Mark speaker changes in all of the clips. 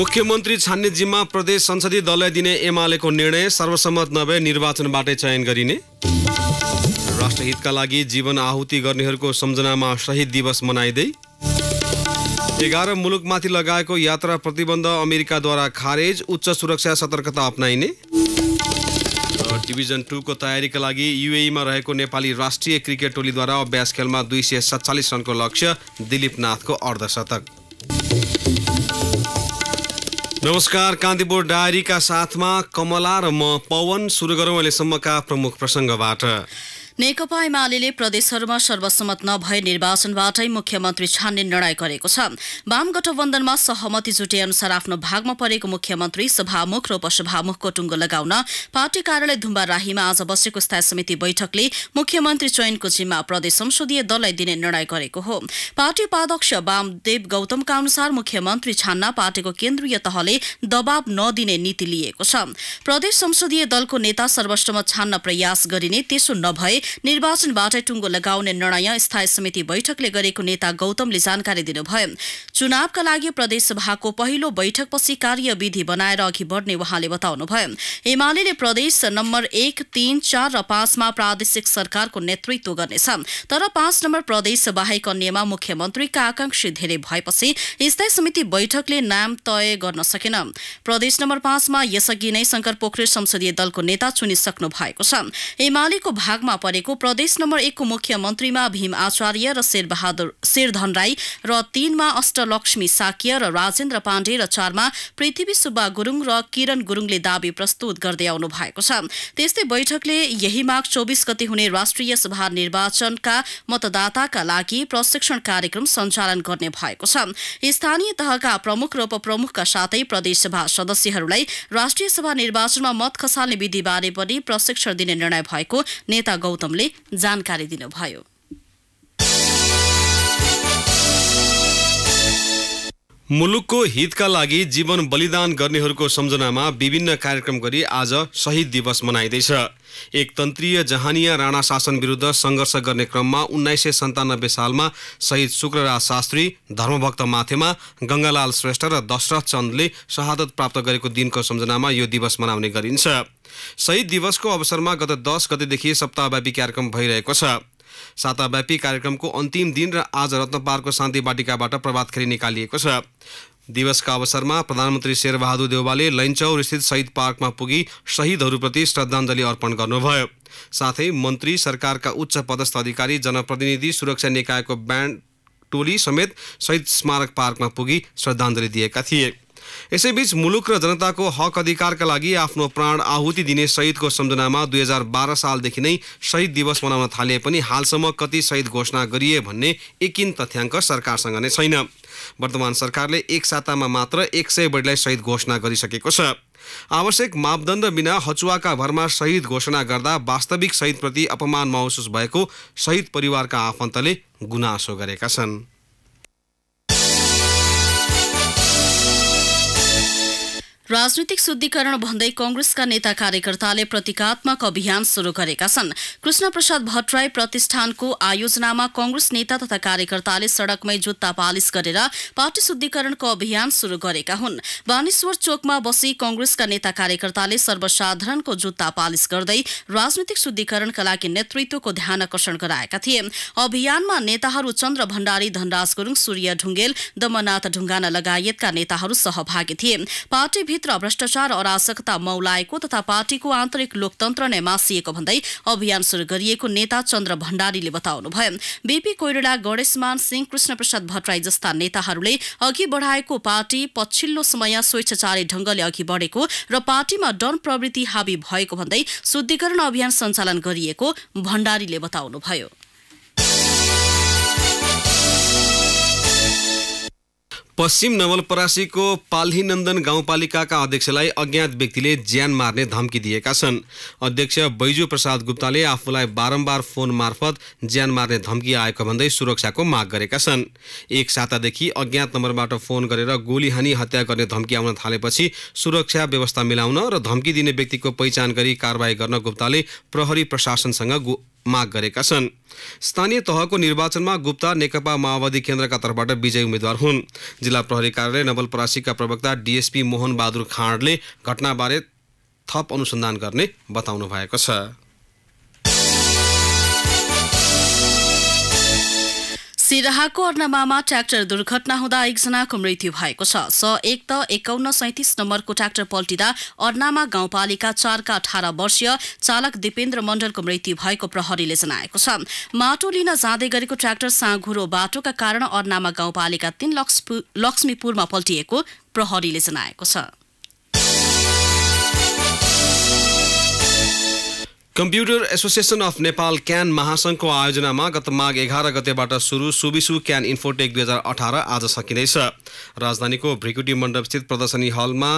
Speaker 1: मुख्यमन्त्री छान्ने जिम्मा प्रदेश संसदीय दललाई दिने एमालेको निर्णय सर्वसम्मत नभए निर्वाचनबाटै चयन गरिने राष्ट्रहितका लागि जीवन आहुति गर्नेहरूको सम्झनामा शहीद दिवस मनाइँदै एघार मुलुकमाथि लगाएको यात्रा प्रतिबन्ध अमेरिकाद्वारा खारेज उच्च सुरक्षा सतर्कता अप्नाइने डिभिजन टूको तयारीका लागि युएईमा रहेको नेपाली राष्ट्रिय क्रिकेट टोलीद्वारा अभ्यास खेलमा दुई सय सत्तालिस रनको लक्ष्य दिलीपनाथको अर्धशतक नमस्कार कान्तिपुर डायरीका साथमा कमला र म पवन सुरु गरौँ अहिलेसम्मका प्रमुख प्रसङ्गबाट
Speaker 2: नेकपा एमाले प्रदेशहरूमा सर्वसम्मत नभए निर्वाचनबाटै मुख्यमन्त्री छान्ने निर्णय गरेको छ वाम गठबन्धनमा सहमति जुटे अनुसार आफ्नो भागमा परेको मुख्यमन्त्री सभामुख र उपसभामुखको टुङ्गो लगाउन पार्टी कार्यालय धुम्बा राहीमा आज बसेको स्थायी समिति बैठकले मुख्यमन्त्री चयनको जिम्मा प्रदेश संसदीय दललाई दिने निर्णय गरेको हो पार्टी उपाध्यक्ष वामदेव गौतमका अनुसार मुख्यमन्त्री छान्न पार्टीको केन्द्रीय तहले दबाव नदिने नीति लिएको छ प्रदेश संसदीय दलको नेता सर्वसम्मत छान्न प्रयास गरिने त्यसो नभए निर्वाचनबाट टुङ्गो लगाउने निर्णय स्थायी समिति बैठकले गरेको नेता गौतमले जानकारी दिनुभयो चुनावका लागि प्रदेशसभाको पहिलो बैठकपछि कार्यविधि बनाएर अघि बढ्ने उहाँले बताउनुभयो एमाले प्रदेश नम्बर एक तीन चार र पाँचमा प्रादेशिक सरकारको नेतृत्व गर्नेछ तर पाँच नम्बर प्रदेश बाहेक अन्यमा मुख्यमन्त्रीका आकांक्षी धेरै भएपछि स्थायी समिति बैठकले नाम तय गर्न सकेन प्रदेश नम्बर पाँचमा यसअघि नै शङ्कर पोखरेल संसदीय दलको नेता चुनिसक्नु भएको छ एमालेको भागमा परे गरेको प्रदेश नम्बर एकको मुख्यमन्त्रीमा भीम आचार्य र शेरबहादुर शेरधन राई र तीनमा अष्टलक्ष्मी साकिया र राजेन्द्र पाण्डे र चारमा पृथ्वी सुब्बा गुरुङ र किरण गुरुङले दावी प्रस्तुत गर्दै आउनु भएको छ त्यस्तै बैठकले यही माघ चौबिस गति हुने राष्ट्रिय सभा निर्वाचनका मतदाताका लागि प्रशिक्षण कार्यक्रम सञ्चालन गर्ने भएको छ स्थानीय तहका प्रमुख र उपप्रमुखका साथै प्रदेशसभा सदस्यहरूलाई राष्ट्रिय सभा निर्वाचनमा मत खसाल्ने विधिबारे पनि प्रशिक्षण दिने निर्णय भएको नेता गौतम गौतमले जानकारी दिनुभयो
Speaker 1: मुलुकको हितका लागि जीवन बलिदान गर्नेहरूको सम्झनामा विभिन्न कार्यक्रम गरी आज शहीद दिवस मनाइँदैछ एक तन्त्रीय जहानिया राणा शासन विरुद्ध सङ्घर्ष गर्ने क्रममा उन्नाइस सय सन्तानब्बे सालमा शहीद शुक्रराज शास्त्री धर्मभक्त माथेमा गङ्गालाल श्रेष्ठ र दशरथ चन्दले शहादत प्राप्त गरेको दिनको सम्झनामा यो दिवस मनाउने गरिन्छ शहीद दिवसको अवसरमा गत दस गतेदेखि सप्ताहव्यापी कार्यक्रम भइरहेको छ साताव्यापी कार्यक्रमको अन्तिम दिन र आज रत्नपारको शान्ति बाटिकाबाट प्रभात खेरी निकालिएको छ दिवसका अवसरमा प्रधानमन्त्री शेरबहादुर देवालले लैनचौर स्थित शहीद पार्कमा पुगी शहीदहरूप्रति श्रद्धाञ्जली अर्पण गर्नुभयो साथै मन्त्री सरकारका उच्च पदस्थ अधिकारी जनप्रतिनिधि सुरक्षा निकायको ब्यान्ड टोली समेत शहीद स्मारक पार्कमा पुगी श्रद्धाञ्जली दिएका थिए यसैबीच मुलुक र जनताको हक अधिकारका लागि आफ्नो प्राण आहुति दिने शहीदको सम्झनामा दुई हजार बाह्र सालदेखि नै शहीद दिवस मनाउन थाले पनि हालसम्म कति शहीद घोषणा गरिए भन्ने एकिन तथ्याङ्क सरकारसँग नै छैन वर्तमान सरकारले एक सातामा मात्र एक सय बढीलाई शहीद घोषणा गरिसकेको छ आवश्यक मापदण्ड बिना हचुवाका भरमा शहीद घोषणा गर्दा वास्तविक शहीदप्रति अपमान महसुस भएको शहीद परिवारका आफन्तले गुनासो गरेका छन्
Speaker 2: राजनीतिक शुद्धिकरण भन्दै कंग्रेसका नेता कार्यकर्ताले प्रतीकात्मक अभियान शुरू गरेका छन् कृष्ण प्रसाद भट्टराई प्रतिष्ठानको आयोजनामा कंग्रेस नेता तथा कार्यकर्ताले सड़कमै जुत्ता पालिस गरेर पार्टी शुद्धिकरणको अभियान शुरू गरेका हुन् बानेश्वर चोकमा बसी कंग्रेसका नेता कार्यकर्ताले सर्वसाधारणको जुत्ता पालिस गर्दै राजनीतिक शुद्धिकरणका लागि नेतृत्वको ध्यान आकर्षण गराएका थिए अभियानमा नेताहरू चन्द्र भण्डारी धनराज गुरूङ सूर्य ढुङ्गेल दमनाथ ढुङ्गाना लगायतका नेताहरू सहभागी थिए पार्टी चलचित्र भ्रष्टाचार अराजकता मौलाएको तथा पार्टीको आन्तरिक लोकतन्त्र नै मासिएको भन्दै अभियान शुरू गरिएको नेता चन्द्र भण्डारीले बताउनुभयो बीपी कोइराला गणेशमान सिंह कृष्ण प्रसाद भट्टराई जस्ता नेताहरूले अघि बढाएको पार्टी पछिल्लो समय स्वेच्छाचारी ढंगले अघि बढेको र पार्टीमा डन प्रवृत्ति हावी भएको भन्दै शुद्धिकरण अभियान सञ्चालन गरिएको भण्डारीले बताउनुभयो
Speaker 1: पश्चिम नवलपरासीको पाल्हीनन्दन गाउँपालिकाका अध्यक्षलाई अज्ञात व्यक्तिले ज्यान मार्ने धम्की दिएका छन् अध्यक्ष बैजु प्रसाद गुप्ताले आफूलाई बारम्बार फोन मार्फत ज्यान मार्ने धम्की आएको भन्दै सुरक्षाको माग गरेका छन् एक सातादेखि अज्ञात नम्बरबाट फोन गरेर गोली हानी हत्या गर्ने धम्की आउन थालेपछि सुरक्षा व्यवस्था मिलाउन र धम्की दिने व्यक्तिको पहिचान गरी कारवाही गर्न गुप्ताले प्रहरी प्रशासनसँग माग गरेका छन् स्थानीय तहको निर्वाचनमा गुप्ता नेकपा माओवादी केन्द्रका तर्फबाट विजयी उम्मेद्वार हुन् जिल्ला प्रहरी कार्यालय नवलपरासीका प्रवक्ता डिएसपी मोहन बहादुर खाँडले घटनाबारे थप अनुसन्धान गर्ने बताउनु भएको छ
Speaker 2: सिराहाको अर्नामामा ट्र्याक्टर दुर्घटना हुँदा एकजनाको मृत्यु भएको छ स एक त एकाउन्न सैतिस नम्बरको ट्र्याक्टर पल्टिँदा अर्नामा गाउँपालिका चारका अठार वर्षीय चालक दिपेन्द्र मण्डलको मृत्यु भएको प्रहरीले जनाएको छ माटो लिन जाँदै गरेको ट्र्याक्टर साँघुरो बाटोका कारण अर्नामा गाउँपालिका तीन लक्ष्मीपुरमा पल्टिएको प्रहरीले जनाएको छ
Speaker 1: computer association of Nepal CAN महासङ्घको आयोजनामा गत माघ एघार गतेबाट सुरु सुबिसु क्यान इन्फोटेक दुई हजार अठार आज सकिँदैछ राजधानीको भ्रिकुटी मण्डपस्थित प्रदर्शनी हलमा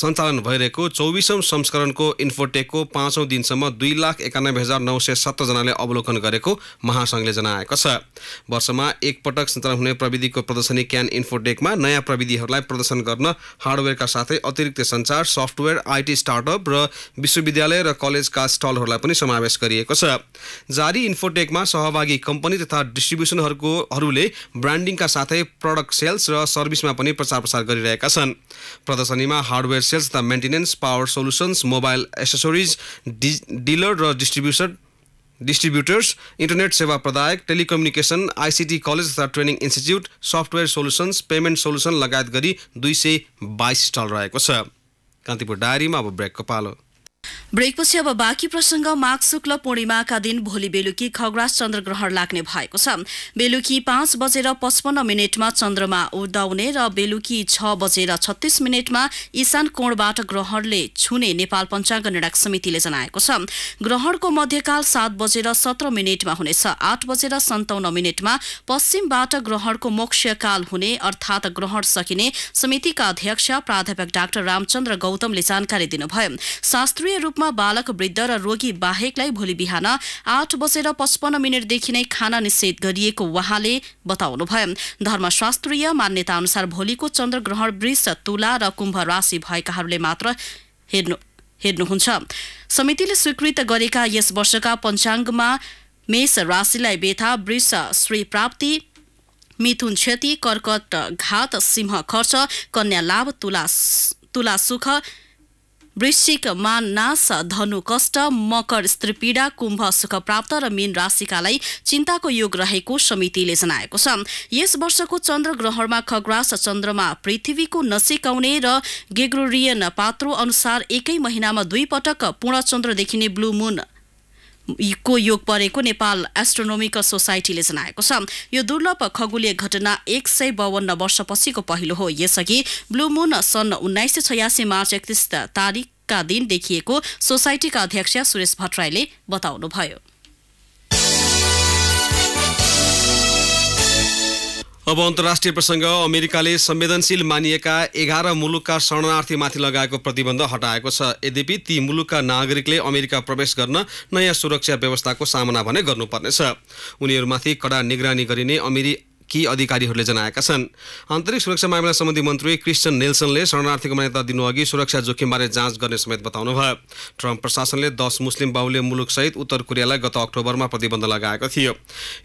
Speaker 1: सञ्चालन भइरहेको चौबिसौँ संस्करणको इन्फोटेकको पाँचौँ दिनसम्म दुई लाख एकानब्बे हजार नौ सय सत्रजनाले अवलोकन गरेको महासङ्घले जनाएको छ वर्षमा एकपटक सञ्चालन हुने प्रविधिको प्रदर्शनी क्यान इन्फोटेकमा नयाँ प्रविधिहरूलाई प्रदर्शन गर्न हार्डवेयरका साथै अतिरिक्त सञ्चार सफ्टवेयर आइटी स्टार्टअप र विश्वविद्यालय र कलेजका स्टलहरूलाई पनि समावेश गरिएको छ जारी इन्फोटेकमा सहभागी कम्पनी तथा डिस्ट्रिब्युसनहरूको अरूले ब्रान्डिङका साथै प्रडक्ट सेल्स र सर्भिसमा पनि प्रचार प्रसार गरिरहेका छन् प्रदर्शनीमा हार्डवेयर सेल्स तथा maintenance power solutions mobile accessories डि डिलर र डिस्ट्रिब्युसर डिस्ट्रिब्युटर्स इन्टरनेट सेवा प्रदायक टेलिकम्युनिकेसन आइसिटी कलेज तथा training institute software solutions payment solution लगायत गरी दुई सय बाइस स्टल रहेको छ कान्तिपुर डायरीमा अब ब्रेकको पालो ब्रेकपछि
Speaker 2: अब बाँकी प्रसङ्ग माघ शुक्ल पूर्णिमाका दिन भोलि बेलुकी खगराज चन्द्रग्रहण लाग्ने भएको छ बेलुकी पाँच बजेर पचपन्न मिनटमा चन्द्रमा उदाउने र बेलुकी छ बजेर छत्तिस मिनटमा ईशान कोणबाट ग्रहणले छुने नेपाल पञ्चाङ्ग निर्णायक समितिले जनाएको छ ग्रहणको मध्यकाल सात बजेर सत्र मिनटमा हुनेछ आठ बजेर सन्ताउन्न मिनटमा पश्चिमबाट ग्रहणको मोक्षकाल हुने अर्थात ग्रहण सकिने समितिका अध्यक्ष प्राध्यापक डाक्टर रामचन्द्र गौतमले जानकारी दिनुभयो शास्त्रीय बालक वृद्ध र रोगी बाहेकलाई भोलि बिहान आठ बजेर पचपन्न मिनटदेखि नै खाना निषेध गरिएको उहाँले बताउनुभयो धर्मशास्त्रीय मान्यता अनुसार भोलिको चन्द्रग्रहण वृष तुला र कुम्भ राशि भएकाहरूले मात्र हेर्नु हेर्नुहुन्छ समितिले स्वीकृत गरेका यस वर्षका पञ्चाङ्गमा मेष राशिलाई बेथा वृष श्री प्राप्ति मिथुन क्षति कर्कट घात सिंह खर्च कन्या लाभ तुला तुला सुख वृश्चिक मान नाश धनु कष्ट मकर स्त्री पीडा कुम्भ सुख प्राप्त र मीन राशिकालाई चिन्ताको योग रहेको समितिले जनाएको छ यस वर्षको चन्द्र ग्रहणमा खग्रास चन्द्रमा पृथ्वीको नसिकाउने र गेग्रोरियन पात्रो अनुसार एकै महिनामा दुई पटक पूर्ण चन्द्र देखिने ब्लू मुन को योग परेको नेपाल एस्ट्रोनोमिकल सोसाइटीले जनाएको छ यो दुर्लभ खगोलीय घटना एक सय बावन्न वर्षपछिको पहिलो हो यसअघि ब्लुमुन सन् उन्नाइस सय छयासी मार्च एकतिस तारिकका दिन देखिएको सोसाइटीका अध्यक्ष सुरेश भट्टराईले बताउनुभयो
Speaker 1: अब अन्तर्राष्ट्रिय प्रसङ्ग अमेरिकाले संवेदनशील मानिएका एघार मुलुकका शरणार्थीमाथि लगाएको प्रतिबन्ध हटाएको छ यद्यपि ती मुलुकका नागरिकले अमेरिका प्रवेश गर्न नयाँ सुरक्षा व्यवस्थाको सामना भने गर्नुपर्नेछ उनीहरूमाथि कडा निगरानी गरिने अमेरि केही अधिकारीहरूले जनाएका छन् आन्तरिक सुरक्षा मामिला सम्बन्धी मन्त्री क्रिस्चियन नेल्सनले शरणार्थीको मान्यता दिनुअघि सुरक्षा जोखिमबारे जाँच गर्ने समेत बताउनु भयो ट्रम्प प्रशासनले दस मुस्लिम बाहुल्य मुलुकसहित उत्तर कोरियालाई गत अक्टोबरमा प्रतिबन्ध लगाएको थियो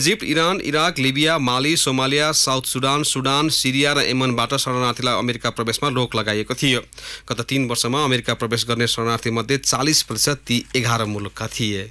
Speaker 1: Egypt Iran Iraq Libya Mali Somalia South Sudan Sudan Syria र यमनबाट शरणार्थीलाई अमेरिका प्रवेशमा रोक लगाइएको थियो गत तीन वर्षमा अमेरिका प्रवेश गर्ने शरणार्थीमध्ये चालिस प्रतिशत ती एघार मुलुकका थिए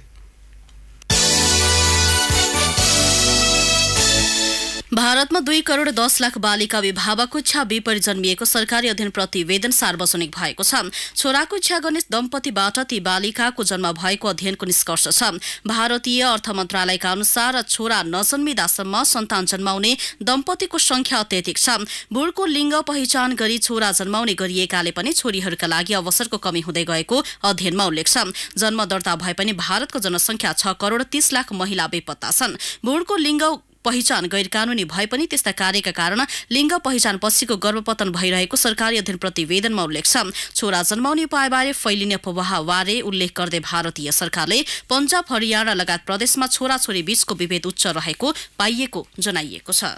Speaker 2: भारतमा दुई करोड़ दस लाख बालिका अभिभावकको इच्छा विपरीत जन्मिएको सरकारी अध्ययन प्रतिवेदन सार्वजनिक भएको छ छोराको इच्छा गर्ने दम्पतिबाट ती बालिकाको जन्म भएको अध्ययनको निष्कर्ष छ भारतीय अर्थ मन्त्रालयका अनुसार छोरा नजन्मिदासम्म सन्तान जन्माउने दम्पतिको संख्या अत्यधिक छ बुढको लिङ्ग पहिचान गरी छोरा जन्माउने गरिएकाले पनि छोरीहरूका लागि अवसरको कमी हुँदै गएको अध्ययनमा उल्लेख छ जन्म दर्ता भए पनि भारतको जनसङ्ख्या छ करोड़ तीस लाख महिला बेपत्ता छन् बुढको लिङ्ग पहिचान गैर कानुनी भए पनि त्यस्ता कार्यका कारण लिङ्ग पहिचान पछिको गर्भपतन भइरहेको सरकारी अध्ययन प्रतिवेदनमा उल्लेख छ छोरा जन्माउने उपायबारे फैलिने अफवाहबारे उल्लेख गर्दै भारतीय सरकारले पन्जाब हरियाणा लगायत प्रदेशमा छोराछोरी बीचको विभेद उच्च रहेको पाइएको जनाइएको छ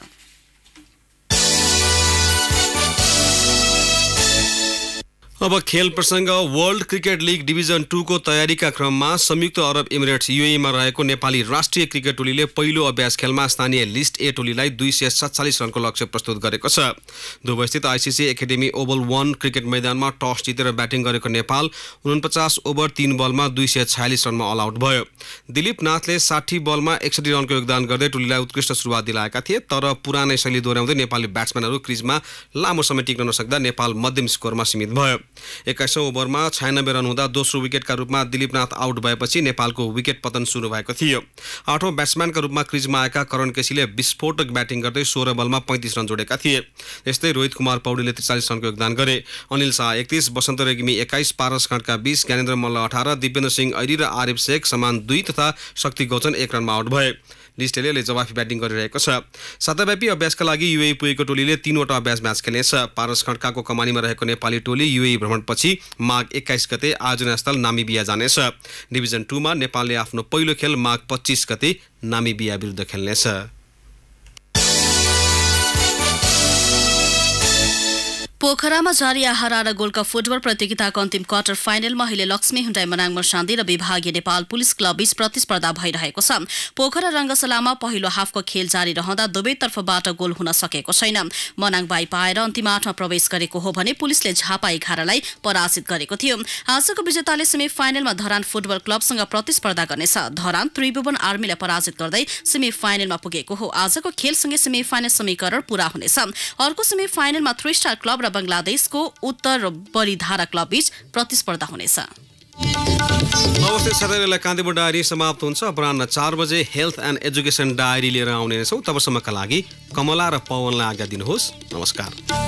Speaker 1: अब खेल प्रसङ्ग वर्ल्ड क्रिकेट लिग डिभिजन टूको तयारीका क्रममा संयुक्त अरब इमिरेट्स युएमा रहेको नेपाली राष्ट्रिय क्रिकेट टोलीले पहिलो अभ्यास खेलमा स्थानीय लिस्ट ए टोलीलाई दुई सय सत्तालिस रनको लक्ष्य प्रस्तुत गरेको छ दुबईस्थित ICC academy oval one cricket मैदानमा टस जितेर ब्याटिङ गरेको नेपाल उनपचास ओभर तीन बलमा दुई सय छयालिस रनमा अल आउट भयो दिलीप नाथले साठी बलमा एकसठी रनको योगदान गर्दै टोलीलाई उत्कृष्ट सुरुवात दिलाएका थिए तर पुरानै शैली दोहोऱ्याउँदै नेपाली ब्याट्सम्यानहरू क्रिजमा लामो समय टिक्न नसक्दा नेपाल मध्यम स्कोरमा सीमित भयो एक्काइसौँ ओभरमा छयानब्बे रन हुँदा दोस्रो विकेटका रूपमा दिलीपनाथ आउट भएपछि नेपालको विकेट पतन सुरु भएको थियो आठौँ ब्याट्सम्यानका रूपमा क्रिजमा आएका करण केसीले विस्फोटक ब्याटिङ गर्दै सोह्र बलमा पैँतिस रन जोडेका थिए यस्तै रोहित कुमार पौडीले त्रिचालिस रनको योगदान गरे अनिल शाह एकतिस वसन्त रेग्मी एक्काइस पारस खाँडका बिस ज्ञानेन्द्र मल्ल अठार दिपेन्द्र सिंह ऐरी र आरिफ शेख समान दुई तथा शक्ति गौचन एक रनमा आउट भए डिस्टेलियाले जवाफी ब्याटिङ गरिरहेको छ साताव्यापी अभ्यासका लागि युए पुगेको टोलीले तिनवटा अभ्यास म्याच खेल्नेछ पारस खड्काको कमानीमा रहेको नेपाली टोली युए भ्रमणपछि माघ एक्काइस गते आयोजनास्थल नामिबिया जानेछ डिभिजन टूमा नेपालले आफ्नो पहिलो खेल माघ पच्चिस गते नामिबिया विरुद्ध खेल्नेछ
Speaker 2: पोखरामा जारी आहारा र कप फुटबल प्रतियोगिताको अन्तिम क्वार्टर फाइनलमा अहिले लक्ष्मी हुन्डाई मनाङ मर्सान्दी र विभागीय नेपाल पुलिस क्लब बीच प्रतिस्पर्धा भइरहेको छ पोखरा रङ्गशालामा पहिलो हाफको खेल जारी रहँदा दुवैतर्फबाट गोल हुन सकेको छैन मनाङ बाई पाएर अन्तिम आठमा प्रवेश गरेको हो भने पुलिसले झापा एघारलाई पराजित गरेको थियो आजको विजेताले सेमी फाइनलमा धरान फुटबल क्लबसँग प्रतिस्पर्धा गर्नेछ धरान त्रिभुवन आर्मीलाई पराजित गर्दै सेमी फाइनलमा पुगेको हो आजको खेलसँगै सेमी फाइनल समीकरण पूरा हुनेछ अर्को सेमी फाइनलमा थ्री स्टार क्लब र बंगलादेशको उत्तर बलिधारा बीच प्रतिस्पर्धा हुनेछ
Speaker 1: नमस्ते सबैलाई कान्तिपुर डायरी समाप्त हुन्छ अपरान्न चार बजे हेल्थ एन्ड एजुकेसन डायरी लिएर आउने तबसम्मका लागि कमला र पवनलाई आज्ञा दिनुहोस् नमस्कार